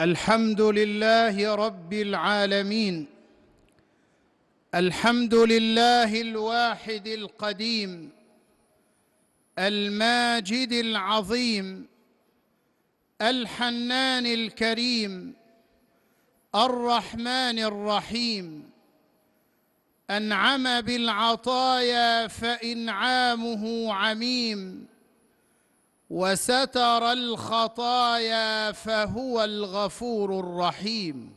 الحمد لله رب العالمين الحمد لله الواحد القديم الماجد العظيم الحنان الكريم الرحمن الرحيم انعم بالعطايا فانعامه عميم وستر الخطايا فهو الغفور الرحيم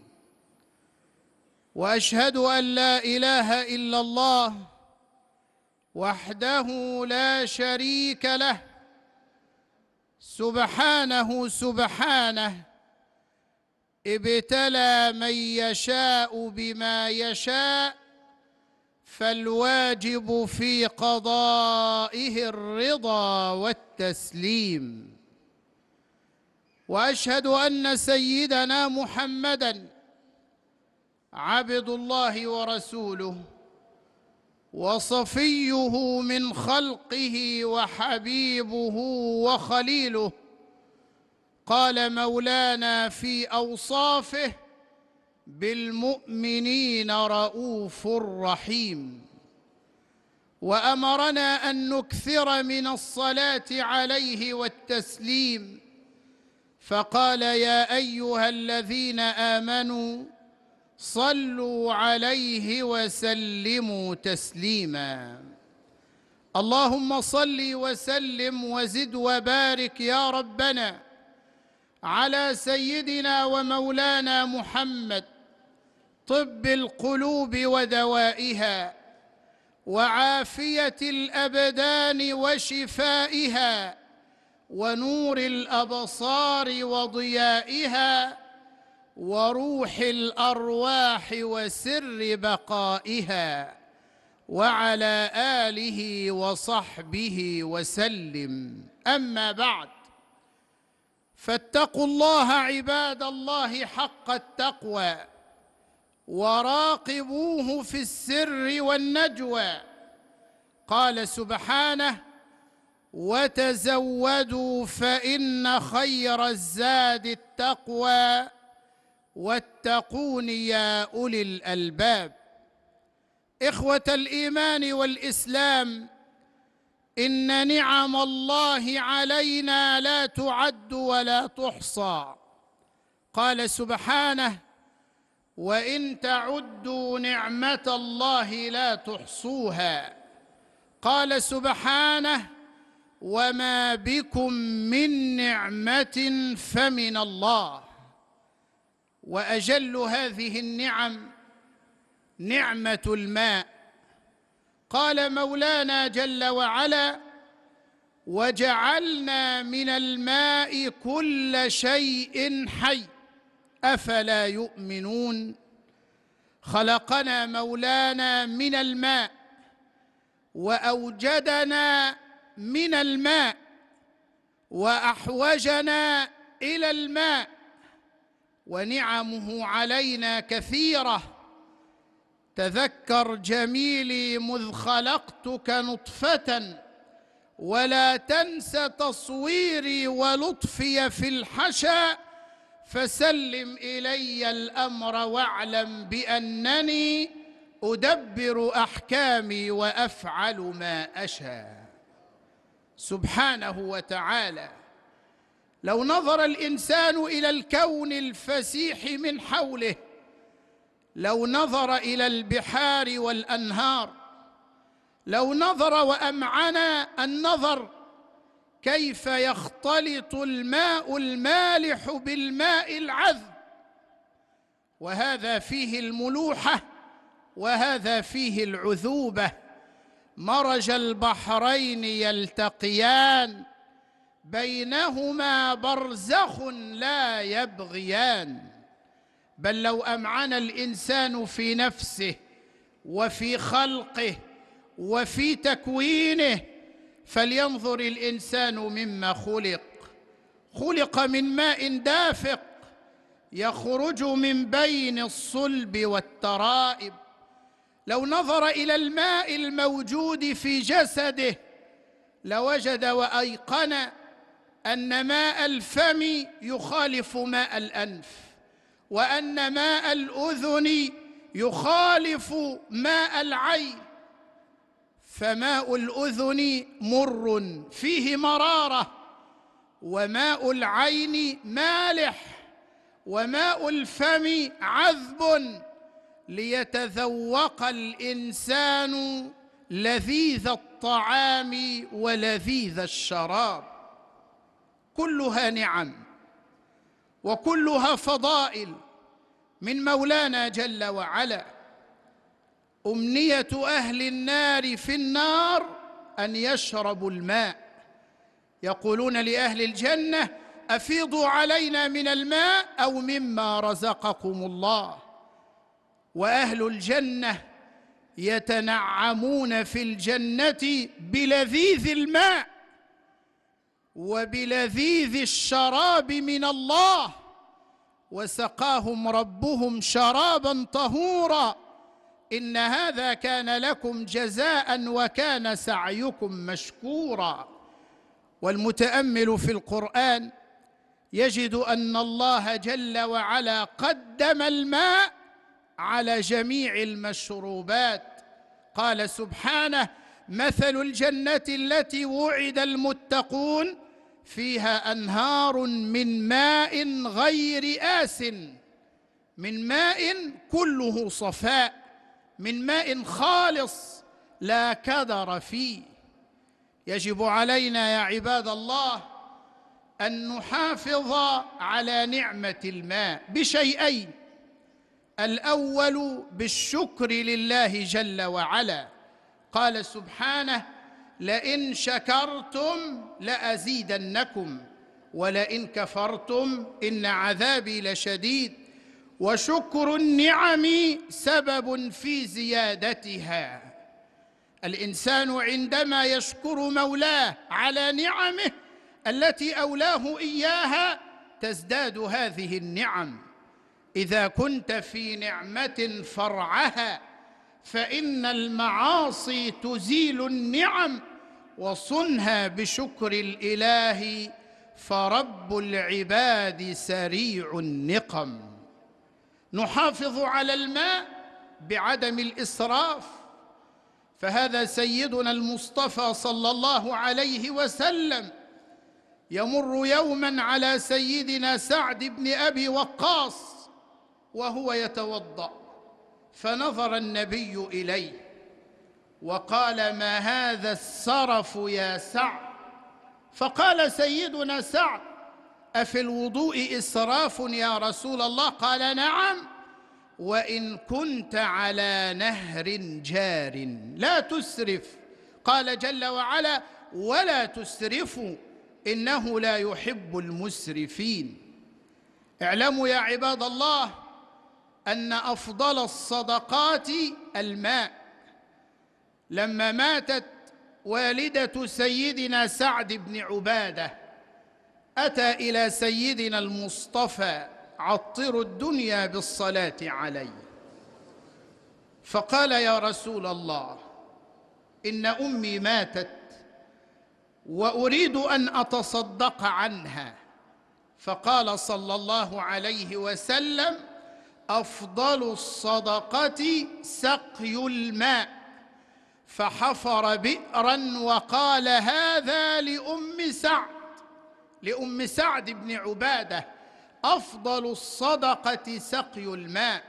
واشهد ان لا اله الا الله وحده لا شريك له سبحانه سبحانه ابتلى من يشاء بما يشاء فالواجب في قضائه الرضا والتسليم واشهد ان سيدنا محمدا عبد الله ورسوله وصفيه من خلقه وحبيبه وخليله قال مولانا في اوصافه بالمؤمنين رؤوف رحيم وامرنا ان نكثر من الصلاه عليه والتسليم فقال يا ايها الذين امنوا صلوا عليه وسلموا تسليما اللهم صل وسلم وزد وبارك يا ربنا على سيدنا ومولانا محمد طب القلوب ودوائها وعافيه الابدان وشفائها ونور الابصار وضيائها وروح الارواح وسر بقائها وعلى اله وصحبه وسلم اما بعد فاتقوا الله عباد الله حق التقوى وراقبوه في السر والنجوى قال سبحانه وتزودوا فان خير الزاد التقوى واتقون يا اولي الالباب اخوه الايمان والاسلام ان نعم الله علينا لا تعد ولا تحصى قال سبحانه وان تعدوا نعمه الله لا تحصوها قال سبحانه وما بكم من نعمه فمن الله واجل هذه النعم نعمه الماء قال مولانا جل وعلا وجعلنا من الماء كل شيء حي افلا يؤمنون خلقنا مولانا من الماء واوجدنا من الماء واحوجنا الى الماء ونعمه علينا كثيره تذكر جميلي مذ خلقتك نطفه ولا تنس تصويري ولطفي في الحشا فسلم الي الامر واعلم بانني ادبر احكامي وافعل ما اشاء سبحانه وتعالى لو نظر الانسان الى الكون الفسيح من حوله لو نظر الى البحار والانهار لو نظر وامعنا النظر كيف يختلط الماء المالح بالماء العذب وهذا فيه الملوحه وهذا فيه العذوبه مرج البحرين يلتقيان بينهما برزخ لا يبغيان بل لو امعن الانسان في نفسه وفي خلقه وفي تكوينه فلينظر الانسان مما خلق خلق من ماء دافق يخرج من بين الصلب والترائب لو نظر الى الماء الموجود في جسده لوجد وايقن ان ماء الفم يخالف ماء الانف وان ماء الاذن يخالف ماء العين فماء الاذن مر فيه مراره وماء العين مالح وماء الفم عذب ليتذوق الانسان لذيذ الطعام ولذيذ الشراب كلها نعم وكلها فضائل من مولانا جل وعلا امنيه اهل النار في النار ان يشربوا الماء يقولون لاهل الجنه افيضوا علينا من الماء او مما رزقكم الله واهل الجنه يتنعمون في الجنه بلذيذ الماء وبلذيذ الشراب من الله وسقاهم ربهم شرابا طهورا ان هذا كان لكم جزاء وكان سعيكم مشكورا والمتامل في القران يجد ان الله جل وعلا قدم الماء على جميع المشروبات قال سبحانه مثل الجنه التي وعد المتقون فيها انهار من ماء غير آسٍ من ماء كله صفاء من ماء خالص لا كدر فيه يجب علينا يا عباد الله ان نحافظ على نعمه الماء بشيئين الاول بالشكر لله جل وعلا قال سبحانه لئن شكرتم لازيدنكم ولئن كفرتم ان عذابي لشديد وشكر النعم سبب في زيادتها الانسان عندما يشكر مولاه على نعمه التي اولاه اياها تزداد هذه النعم اذا كنت في نعمه فرعها فان المعاصي تزيل النعم وصنها بشكر الاله فرب العباد سريع النقم نحافظ على الماء بعدم الاسراف فهذا سيدنا المصطفى صلى الله عليه وسلم يمر يوما على سيدنا سعد بن ابي وقاص وهو يتوضا فنظر النبي اليه وقال ما هذا السرف يا سعد فقال سيدنا سعد افي الوضوء اسراف يا رسول الله قال نعم وان كنت على نهر جار لا تسرف قال جل وعلا ولا تسرفوا انه لا يحب المسرفين اعلموا يا عباد الله ان افضل الصدقات الماء لما ماتت والده سيدنا سعد بن عباده اتى الى سيدنا المصطفى عطر الدنيا بالصلاه عليه فقال يا رسول الله ان امي ماتت واريد ان اتصدق عنها فقال صلى الله عليه وسلم افضل الصدقه سقي الماء فحفر بئرا وقال هذا لام سعد لأم سعد بن عبادة أفضل الصدقة سقي الماء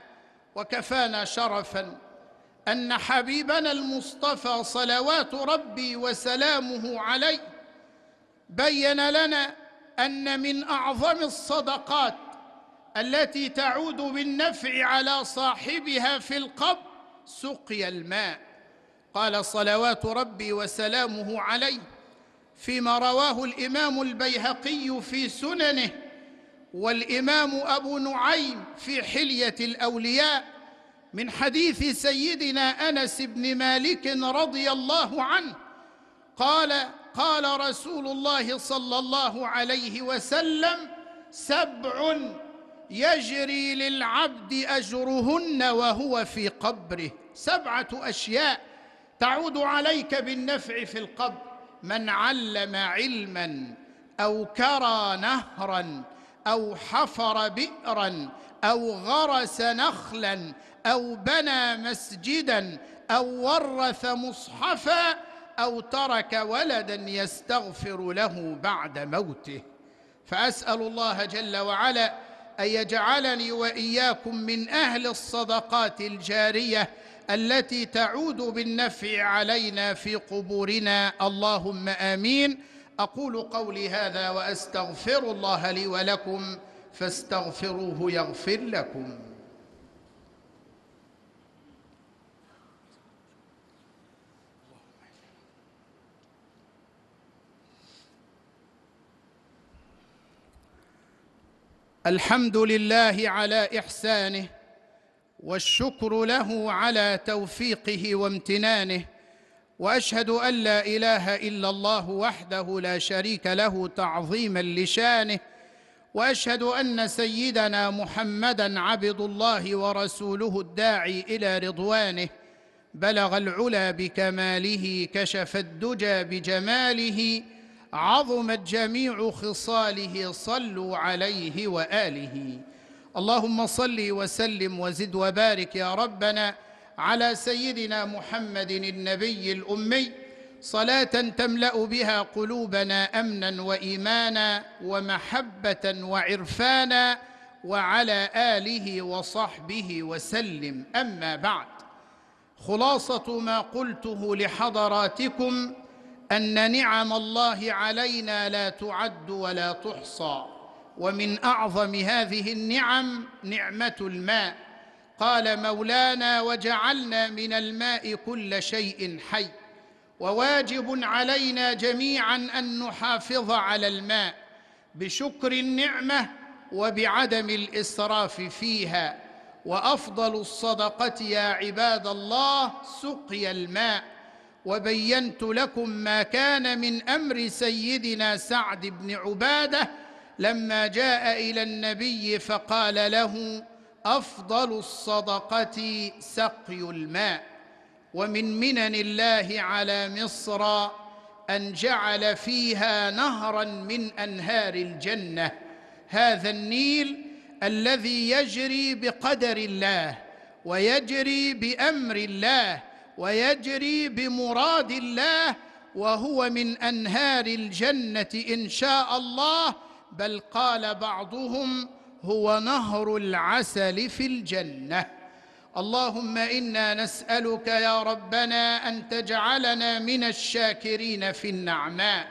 وكفانا شرفا أن حبيبنا المصطفى صلوات ربي وسلامه عليه بين لنا أن من أعظم الصدقات التي تعود بالنفع على صاحبها في القبر سقي الماء قال صلوات ربي وسلامه عليه فيما رواه الامام البيهقي في سننه والامام ابو نعيم في حليه الاولياء من حديث سيدنا انس بن مالك رضي الله عنه قال قال رسول الله صلى الله عليه وسلم سبع يجري للعبد اجرهن وهو في قبره سبعه اشياء تعود عليك بالنفع في القبر من علم علما او كرى نهرا او حفر بئرا او غرس نخلا او بنى مسجدا او ورث مصحفا او ترك ولدا يستغفر له بعد موته فاسال الله جل وعلا ان يجعلني واياكم من اهل الصدقات الجاريه التي تعود بالنفع علينا في قبورنا اللهم امين اقول قولي هذا واستغفر الله لي ولكم فاستغفروه يغفر لكم الحمد لله على احسانه والشكر له على توفيقه وامتنانه واشهد ان لا اله الا الله وحده لا شريك له تعظيما لشانه واشهد ان سيدنا محمدا عبد الله ورسوله الداعي الى رضوانه بلغ العلا بكماله كشف الدجى بجماله عظمت جميع خصاله صلوا عليه واله اللهم صل وسلم وزد وبارك يا ربنا على سيدنا محمد النبي الامي صلاه تملا بها قلوبنا امنا وايمانا ومحبه وعرفانا وعلى اله وصحبه وسلم اما بعد خلاصه ما قلته لحضراتكم ان نعم الله علينا لا تعد ولا تحصى ومن اعظم هذه النعم نعمه الماء قال مولانا وجعلنا من الماء كل شيء حي وواجب علينا جميعا ان نحافظ على الماء بشكر النعمه وبعدم الاسراف فيها وافضل الصدقه يا عباد الله سقي الماء وبينت لكم ما كان من امر سيدنا سعد بن عباده لما جاء الى النبي فقال له افضل الصدقه سقي الماء ومن منن الله على مصر ان جعل فيها نهرا من انهار الجنه هذا النيل الذي يجري بقدر الله ويجري بامر الله ويجري بمراد الله وهو من انهار الجنه ان شاء الله بل قال بعضهم هو نهر العسل في الجنه اللهم انا نسالك يا ربنا ان تجعلنا من الشاكرين في النعماء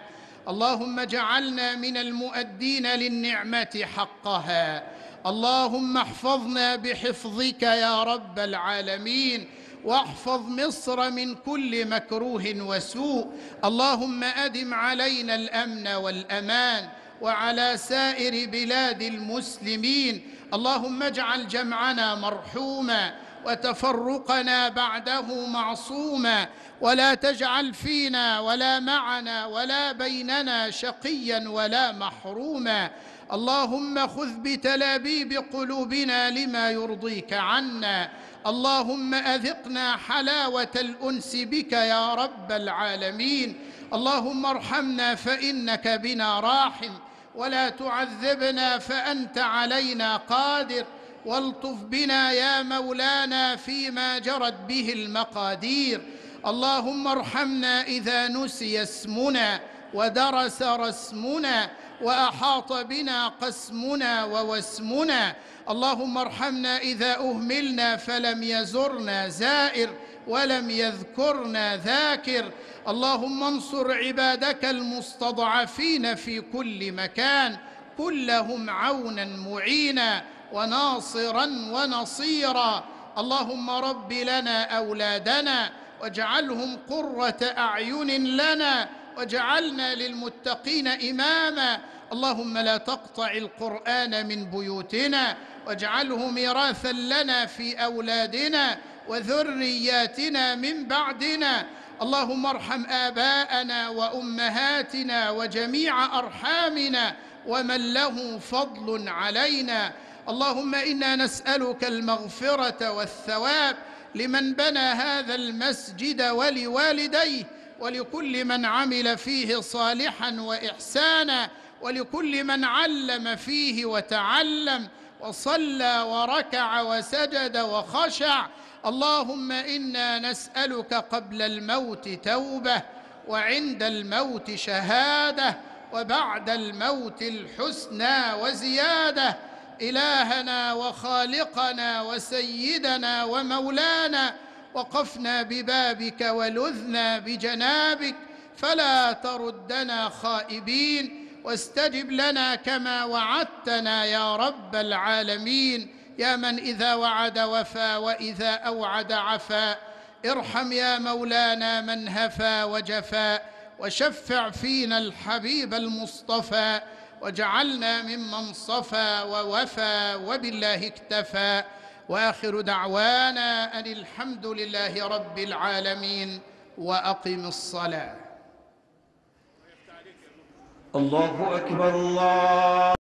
اللهم اجعلنا من المؤدين للنعمه حقها اللهم احفظنا بحفظك يا رب العالمين واحفظ مصر من كل مكروه وسوء اللهم ادم علينا الامن والامان وعلى سائر بلاد المسلمين اللهم اجعل جمعنا مرحوما وتفرقنا بعده معصوما ولا تجعل فينا ولا معنا ولا بيننا شقيا ولا محروما اللهم خذ بتلابيب قلوبنا لما يرضيك عنا اللهم اذقنا حلاوه الانس بك يا رب العالمين اللهم ارحمنا فانك بنا راحم ولا تعذبنا فانت علينا قادر والطف بنا يا مولانا فيما جرت به المقادير اللهم ارحمنا اذا نسي اسمنا ودرس رسمنا واحاط بنا قسمنا ووسمنا اللهم ارحمنا اذا اهملنا فلم يزرنا زائر ولم يذكرنا ذاكر اللهم انصر عبادك المستضعفين في كل مكان كلهم عونا معينا وناصرا ونصيرا اللهم رب لنا اولادنا واجعلهم قره اعين لنا واجعلنا للمتقين اماما اللهم لا تقطع القران من بيوتنا واجعله ميراثا لنا في اولادنا وذرياتنا من بعدنا اللهم ارحم اباءنا وامهاتنا وجميع ارحامنا ومن له فضل علينا اللهم انا نسالك المغفره والثواب لمن بنى هذا المسجد ولوالديه ولكل من عمل فيه صالحا واحسانا ولكل من علم فيه وتعلم وصلى وركع وسجد وخشع اللهم انا نسالك قبل الموت توبه وعند الموت شهاده وبعد الموت الحسنى وزياده الهنا وخالقنا وسيدنا ومولانا وقفنا ببابك ولذنا بجنابك فلا تردنا خائبين واستجب لنا كما وعدتنا يا رب العالمين يا من إذا وعد وفى وإذا أوعد عفا ارحم يا مولانا من هفى وجفى وشفع فينا الحبيب المصطفى واجعلنا ممن صفى ووفى وبالله اكتفى واخر دعوانا ان الحمد لله رب العالمين واقم الصلاه الله اكبر الله